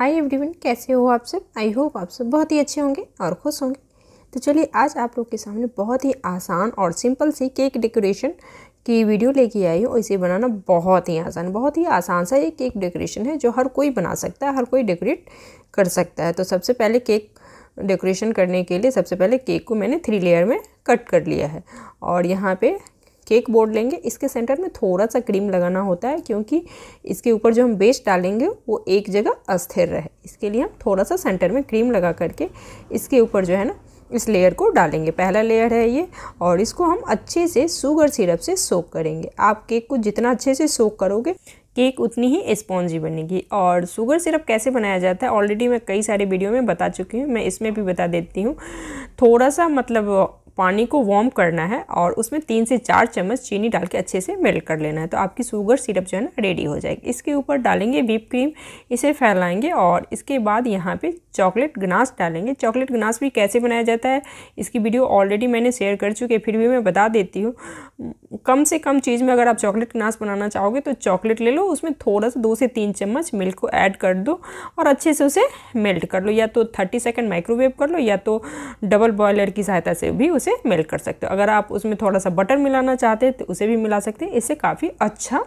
hi everyone कैसे हो आप सब आई होप आप सब बहुत ही अच्छे होंगे और खुश होंगे तो चलिए आज आप लोग के सामने बहुत ही आसान और सिंपल सी केक डेकोरेशन की वीडियो लेके आई हूँ इसे बनाना बहुत ही आसान बहुत ही आसान सा ये केक डेकोरेशन है जो हर कोई बना सकता है हर कोई डेकोरेट कर सकता है तो सबसे पहले केक डेकोरेशन करने के लिए सबसे पहले केक को मैंने थ्री लेयर में कट कर लिया है और यहाँ पे केक बोर्ड लेंगे इसके सेंटर में थोड़ा सा क्रीम लगाना होता है क्योंकि इसके ऊपर जो हम बेस डालेंगे वो एक जगह अस्थिर रहे इसके लिए हम थोड़ा सा सेंटर में क्रीम लगा करके इसके ऊपर जो है ना इस लेयर को डालेंगे पहला लेयर है ये और इसको हम अच्छे से शुगर सिरप से सोक करेंगे आप केक को जितना अच्छे से सोक करोगे केक उतनी ही स्पॉन्जी बनेगी और शुगर सिरप कैसे बनाया जाता है ऑलरेडी मैं कई सारे वीडियो में बता चुकी हूँ मैं इसमें भी बता देती हूँ थोड़ा सा मतलब पानी को वॉर्म करना है और उसमें तीन से चार चम्मच चीनी डाल के अच्छे से मेल्ट कर लेना है तो आपकी शुगर सिरप जो है ना रेडी हो जाएगी इसके ऊपर डालेंगे व्हीप क्रीम इसे फैलाएंगे और इसके बाद यहाँ पे चॉकलेट गनास डालेंगे चॉकलेट गनास भी कैसे बनाया जाता है इसकी वीडियो ऑलरेडी मैंने शेयर कर चुकी है फिर भी मैं बता देती हूँ कम से कम चीज़ में अगर आप चॉकलेट गनास बनाना चाहोगे तो चॉकलेट ले लो उसमें थोड़ा सा दो से तीन चम्मच मिल्क को ऐड कर दो और अच्छे से उसे मेल्ट कर लो या तो थर्टी सेकेंड माइक्रोवेव कर लो या तो डबल बॉयलर की सहायता से भी उसे से मेल्ट कर सकते हो अगर आप उसमें थोड़ा सा बटर मिलाना चाहते हैं तो उसे भी मिला सकते हैं इससे काफ़ी अच्छा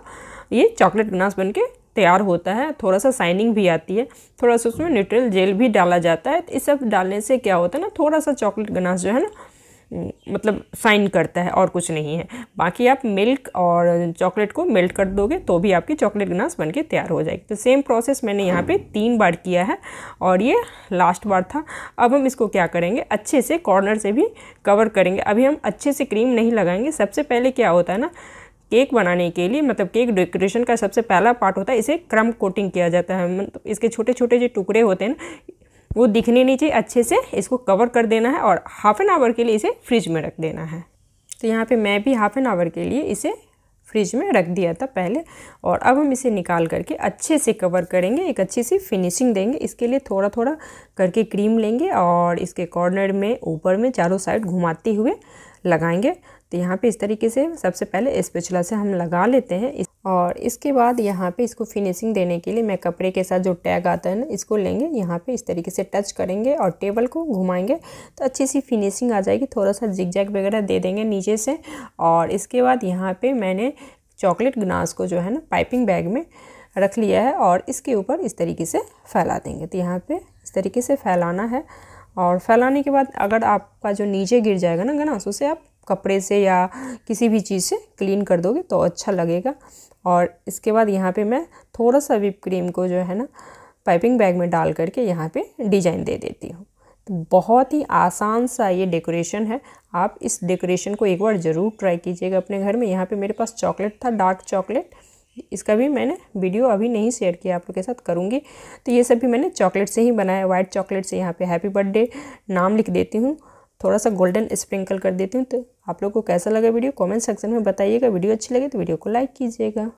ये चॉकलेट गनास बन के तैयार होता है थोड़ा सा साइनिंग भी आती है थोड़ा सा उसमें न्यूट्रल जेल भी डाला जाता है तो इस सब डालने से क्या होता है ना थोड़ा सा चॉकलेट गनास जो है ना हम्म, मतलब साइन करता है और कुछ नहीं है बाकी आप मिल्क और चॉकलेट को मेल्ट कर दोगे तो भी आपकी चॉकलेट गनास बन के तैयार हो जाएगी तो सेम प्रोसेस मैंने यहाँ पे तीन बार किया है और ये लास्ट बार था अब हम इसको क्या करेंगे अच्छे से कॉर्नर से भी कवर करेंगे अभी हम अच्छे से क्रीम नहीं लगाएंगे सबसे पहले क्या होता है ना केक बनाने के लिए मतलब केक डेकोरेशन का सबसे पहला पार्ट होता है इसे क्रम कोटिंग किया जाता है मतलब इसके छोटे छोटे जो टुकड़े होते हैं ना वो दिखने नीचे अच्छे से इसको कवर कर देना है और हाफ़ एन आवर के लिए इसे फ्रिज में रख देना है तो यहाँ पे मैं भी हाफ़ एन आवर के लिए इसे फ्रिज में रख दिया था पहले और अब हम इसे निकाल करके अच्छे से कवर करेंगे एक अच्छी सी फिनिशिंग देंगे इसके लिए थोड़ा थोड़ा करके क्रीम लेंगे और इसके कॉर्नर में ऊपर में चारों साइड घुमाते हुए लगाएंगे तो यहाँ पे इस तरीके से सबसे पहले पिछला से हम लगा लेते हैं और इसके बाद यहाँ पे इसको फिनिशिंग देने के लिए मैं कपड़े के साथ जो टैग आता है ना इसको लेंगे यहाँ पे इस तरीके से टच करेंगे और टेबल को घुमाएंगे तो अच्छी सी फिनिशिंग आ जाएगी थोड़ा सा जिग जैग वगैरह दे देंगे नीचे से और इसके बाद यहाँ पर मैंने चॉकलेट गनास को जो है ना पाइपिंग बैग में रख लिया है और इसके ऊपर इस तरीके से फैला देंगे तो यहाँ पे इस तरीके से फैलाना है और फैलाने के बाद अगर आपका जो नीचे गिर जाएगा ना गनास उसे आप कपड़े से या किसी भी चीज़ से क्लीन कर दोगे तो अच्छा लगेगा और इसके बाद यहाँ पे मैं थोड़ा सा विप क्रीम को जो है ना पाइपिंग बैग में डाल करके यहाँ पे डिजाइन दे देती हूँ तो बहुत ही आसान सा ये डेकोरेशन है आप इस डेकोरेशन को एक बार ज़रूर ट्राई कीजिएगा अपने घर में यहाँ पे मेरे पास चॉकलेट था डार्क चॉकलेट इसका भी मैंने वीडियो अभी नहीं शेयर किया आप लोग के साथ करूँगी तो ये सब भी मैंने चॉकलेट से ही बनाया वाइट चॉकलेट से यहाँ पे हैप्पी बर्थडे नाम लिख देती हूँ थोड़ा सा गोल्डन स्प्रिंकल कर देती हूँ तो आप लोग को कैसा लगा वीडियो कॉमेंट सेक्शन में बताइएगा वीडियो अच्छी लगे तो वीडियो को लाइक कीजिएगा